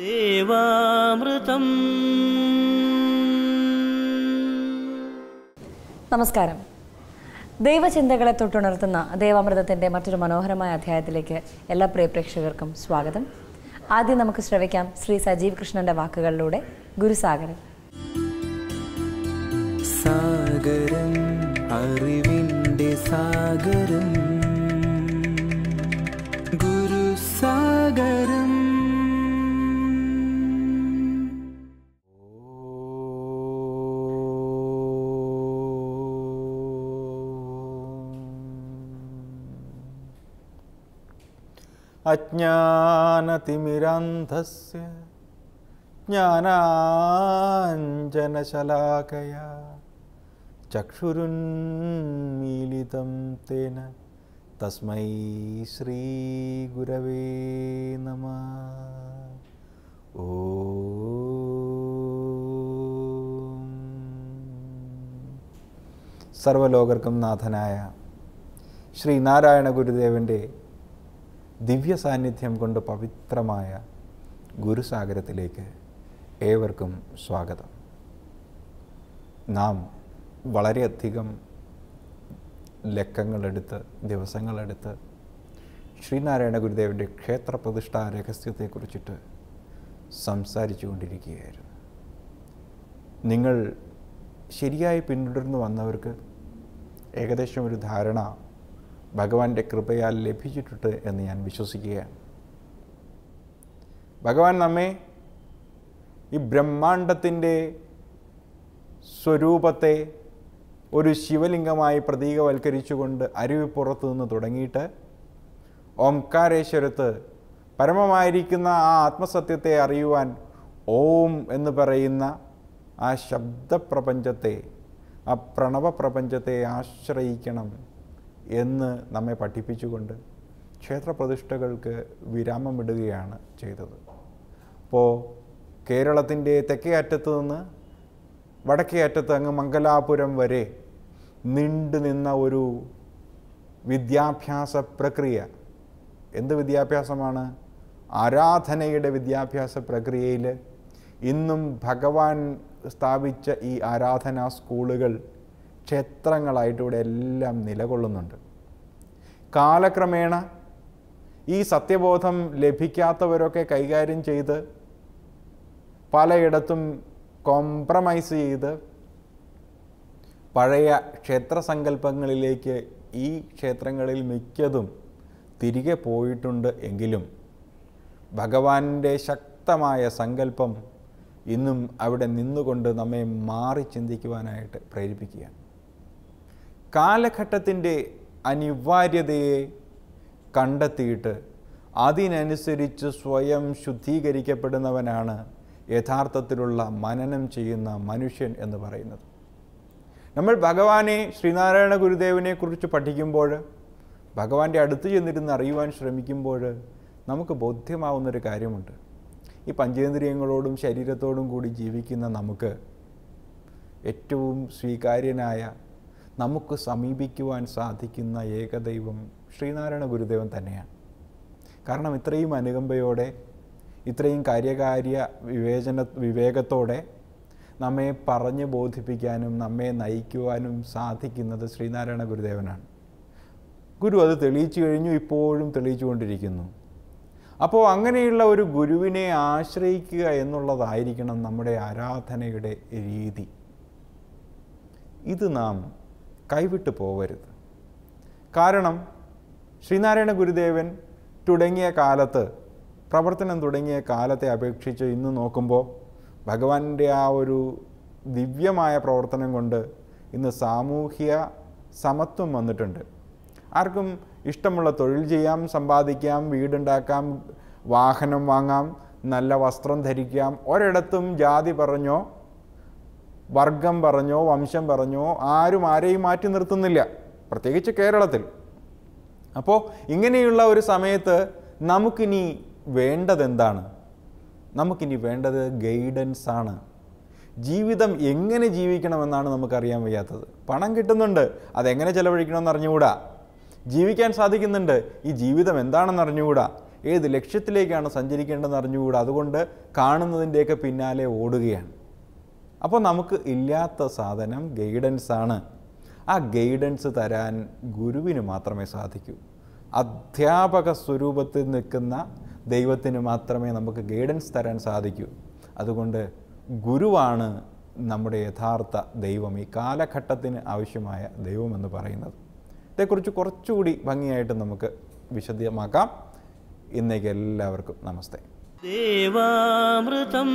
ദേവാമൃതം നമസ്കാരം ദൈവചിന്തകളെ തൊട്ടുണർത്തുന്ന ദേവാമൃതത്തിൻ്റെ മറ്റൊരു മനോഹരമായ അധ്യായത്തിലേക്ക് എല്ലാ പ്രിയ പ്രേക്ഷകർക്കും സ്വാഗതം ആദ്യം നമുക്ക് ശ്രവിക്കാം ശ്രീ സജീവ് കൃഷ്ണന്റെ വാക്കുകളിലൂടെ ഗുരുസാഗരം സാഗരം അറിവിൻ്റെ സാഗരം അജ്ഞാനതിമിരാന്ധസ്യ ജ്ഞാനാഞ്ജനശലാകയ ചക്ഷുരുന്മീലിതം തേന തസ്മൈ ശ്രീഗുരവേ നമ ഓ സർവലോകർക്കും നാഥനായ ശ്രീനാരായണ ഗുരുദേവൻ്റെ ദിവ്യ സാന്നിധ്യം കൊണ്ട് പവിത്രമായ ഗുരുസാഗരത്തിലേക്ക് ഏവർക്കും സ്വാഗതം നാം വളരെയധികം ലക്കങ്ങളെടുത്ത് ദിവസങ്ങളെടുത്ത് ശ്രീനാരായണ ഗുരുദേവൻ്റെ ക്ഷേത്ര പ്രതിഷ്ഠാ രഹസ്യത്തെക്കുറിച്ചിട്ട് സംസാരിച്ചു കൊണ്ടിരിക്കുകയായിരുന്നു നിങ്ങൾ ശരിയായി പിന്തുടർന്നു വന്നവർക്ക് ഏകദേശം ഒരു ധാരണ ഭഗവാന്റെ കൃപയാൽ ലഭിച്ചിട്ടുണ്ട് എന്ന് ഞാൻ വിശ്വസിക്കുകയാണ് ഭഗവാൻ നമ്മെ ഈ ബ്രഹ്മാണ്ടത്തിൻ്റെ സ്വരൂപത്തെ ഒരു ശിവലിംഗമായി പ്രതീകവൽക്കരിച്ചുകൊണ്ട് പുറത്തു നിന്ന് തുടങ്ങിയിട്ട് ഓംകാരേശ്വരത്ത് പരമമായിരിക്കുന്ന ആ ആത്മസത്യത്തെ അറിയുവാൻ ഓം എന്ന് പറയുന്ന ആ ശബ്ദപ്രപഞ്ചത്തെ ആ പ്രണവപ്രപഞ്ചത്തെ ആശ്രയിക്കണം എന്ന് നമ്മെ പഠിപ്പിച്ചുകൊണ്ട് ക്ഷേത്രപ്രതിഷ്ഠകൾക്ക് വിരാമമിടുകയാണ് ചെയ്തത് അപ്പോൾ കേരളത്തിൻ്റെ തെക്കേ അറ്റത്ത് നിന്ന് വടക്കേ അറ്റത്ത് അങ്ങ് മംഗലാപുരം വരെ നീണ്ടു നിന്ന ഒരു വിദ്യാഭ്യാസ പ്രക്രിയ എന്ത് വിദ്യാഭ്യാസമാണ് ആരാധനയുടെ വിദ്യാഭ്യാസ പ്രക്രിയയിൽ ഇന്നും ഭഗവാൻ സ്ഥാപിച്ച ഈ ആരാധനാ സ്കൂളുകൾ ക്ഷേത്രങ്ങളായിട്ട് ഇവിടെ എല്ലാം നിലകൊള്ളുന്നുണ്ട് കാലക്രമേണ ഈ സത്യബോധം ലഭിക്കാത്തവരൊക്കെ കൈകാര്യം ചെയ്ത് പലയിടത്തും കോംപ്രമൈസ് ചെയ്ത് പഴയ ക്ഷേത്രസങ്കല്പങ്ങളിലേക്ക് ഈ ക്ഷേത്രങ്ങളിൽ മിക്കതും തിരികെ പോയിട്ടുണ്ട് എങ്കിലും ഭഗവാന്റെ ശക്തമായ സങ്കല്പം ഇന്നും അവിടെ നിന്നുകൊണ്ട് നമ്മെ മാറി ചിന്തിക്കുവാനായിട്ട് പ്രേരിപ്പിക്കുകയാണ് കാലഘട്ടത്തിൻ്റെ അനിവാര്യതയെ കണ്ടെത്തിയിട്ട് അതിനനുസരിച്ച് സ്വയം ശുദ്ധീകരിക്കപ്പെടുന്നവനാണ് യഥാർത്ഥത്തിലുള്ള മനനം ചെയ്യുന്ന മനുഷ്യൻ എന്ന് പറയുന്നത് നമ്മൾ ഭഗവാനെ ശ്രീനാരായണ ഗുരുദേവനെ കുറിച്ച് പഠിക്കുമ്പോൾ ഭഗവാന്റെ അടുത്ത് ചെന്നിരുന്ന് അറിയുവാൻ ശ്രമിക്കുമ്പോൾ നമുക്ക് ബോധ്യമാവുന്നൊരു കാര്യമുണ്ട് ഈ പഞ്ചേന്ദ്രിയങ്ങളോടും ശരീരത്തോടും കൂടി ജീവിക്കുന്ന നമുക്ക് ഏറ്റവും സ്വീകാര്യനായ നമുക്ക് സമീപിക്കുവാൻ സാധിക്കുന്ന ഏകദൈവം ശ്രീനാരായണ ഗുരുദേവൻ തന്നെയാണ് കാരണം ഇത്രയും അനുകമ്പയോടെ ഇത്രയും കാര്യകാര്യ വിവേചന വിവേകത്തോടെ നമ്മെ പറഞ്ഞു ബോധിപ്പിക്കാനും നമ്മെ നയിക്കുവാനും സാധിക്കുന്നത് ശ്രീനാരായണ ഗുരുദേവനാണ് ഗുരു അത് തെളിയിച്ചു കഴിഞ്ഞു ഇപ്പോഴും തെളിയിച്ചുകൊണ്ടിരിക്കുന്നു അപ്പോൾ അങ്ങനെയുള്ള ഒരു ഗുരുവിനെ ആശ്രയിക്കുക എന്നുള്ളതായിരിക്കണം നമ്മുടെ ആരാധനയുടെ രീതി ഇത് നാം കൈവിട്ടു പോവരുത് കാരണം ശ്രീനാരായണ ഗുരുദേവൻ തുടങ്ങിയ കാലത്ത് പ്രവർത്തനം തുടങ്ങിയ കാലത്തെ അപേക്ഷിച്ച് ഇന്ന് നോക്കുമ്പോൾ ഭഗവാന്റെ ആ ഒരു ദിവ്യമായ പ്രവർത്തനം കൊണ്ട് ഇന്ന് സാമൂഹ്യ സമത്വം വന്നിട്ടുണ്ട് ആർക്കും ഇഷ്ടമുള്ള തൊഴിൽ ചെയ്യാം സമ്പാദിക്കാം വീടുണ്ടാക്കാം വാഹനം വാങ്ങാം നല്ല വസ്ത്രം ധരിക്കാം ഒരിടത്തും ജാതി പറഞ്ഞോ വർഗം പറഞ്ഞോ വംശം പറഞ്ഞോ ആരും ആരെയും മാറ്റി നിർത്തുന്നില്ല പ്രത്യേകിച്ച് കേരളത്തിൽ അപ്പോൾ ഇങ്ങനെയുള്ള ഒരു സമയത്ത് നമുക്കിനി വേണ്ടതെന്താണ് നമുക്കിനി വേണ്ടത് ഗൈഡൻസ് ആണ് ജീവിതം എങ്ങനെ ജീവിക്കണമെന്നാണ് നമുക്കറിയാൻ വയ്യാത്തത് പണം കിട്ടുന്നുണ്ട് അതെങ്ങനെ ചെലവഴിക്കണമെന്ന് അറിഞ്ഞുകൂടാ ജീവിക്കാൻ സാധിക്കുന്നുണ്ട് ഈ ജീവിതം എന്താണെന്ന് അറിഞ്ഞുകൂടാ ഏത് ലക്ഷ്യത്തിലേക്കാണ് സഞ്ചരിക്കേണ്ടതെന്ന് അറിഞ്ഞുകൂടാ അതുകൊണ്ട് കാണുന്നതിൻ്റെയൊക്കെ പിന്നാലെ ഓടുകയാണ് അപ്പോൾ നമുക്ക് ഇല്ലാത്ത സാധനം ഗൈഡൻസ് ആണ് ആ ഗൈഡൻസ് തരാൻ ഗുരുവിന് മാത്രമേ സാധിക്കൂ അധ്യാപക സ്വരൂപത്തിൽ നിൽക്കുന്ന ദൈവത്തിന് മാത്രമേ നമുക്ക് ഗൈഡൻസ് തരാൻ സാധിക്കൂ അതുകൊണ്ട് ഗുരുവാണ് നമ്മുടെ യഥാർത്ഥ ദൈവം ഈ കാലഘട്ടത്തിന് ആവശ്യമായ ദൈവമെന്ന് പറയുന്നത് ഇതേക്കുറിച്ച് കുറച്ചുകൂടി ഭംഗിയായിട്ട് നമുക്ക് വിശദമാക്കാം ഇന്നേക്ക് എല്ലാവർക്കും നമസ്തേ ദേവാമൃതം